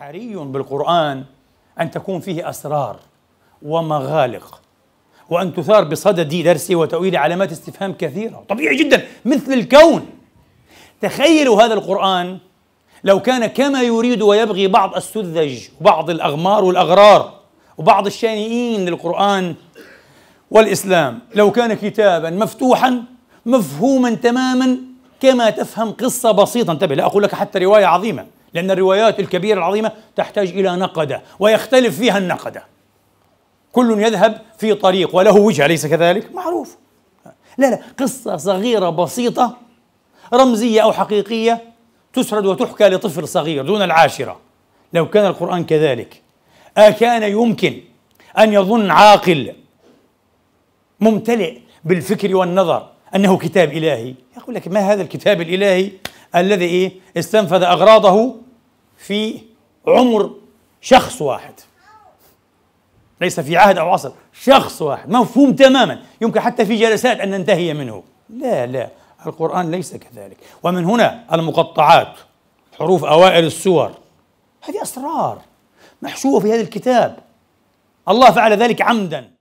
حري بالقرآن أن تكون فيه أسرار ومغالق وأن تثار بصدد درسه وتأويل علامات استفهام كثيرة طبيعي جدا مثل الكون تخيلوا هذا القرآن لو كان كما يريد ويبغي بعض السذج وبعض الأغمار والأغرار وبعض الشانئين للقرآن والإسلام لو كان كتابا مفتوحا مفهوما تماما كما تفهم قصة بسيطة انتبه لا أقول لك حتى رواية عظيمة لأن الروايات الكبيرة العظيمة تحتاج إلى نقدة ويختلف فيها النقدة كل يذهب في طريق وله وجهة أليس كذلك؟ معروف لا لا قصة صغيرة بسيطة رمزية أو حقيقية تسرد وتحكى لطفل صغير دون العاشرة لو كان القرآن كذلك أكان يمكن أن يظن عاقل ممتلئ بالفكر والنظر أنه كتاب إلهي يقول لك ما هذا الكتاب الإلهي الذي إيه استنفذ أغراضه في عمر شخص واحد ليس في عهد أو عصر شخص واحد مفهوم تماما يمكن حتى في جلسات أن ننتهي منه لا لا القرآن ليس كذلك ومن هنا المقطعات حروف أوائل السور هذه أسرار محشوة في هذا الكتاب الله فعل ذلك عمدا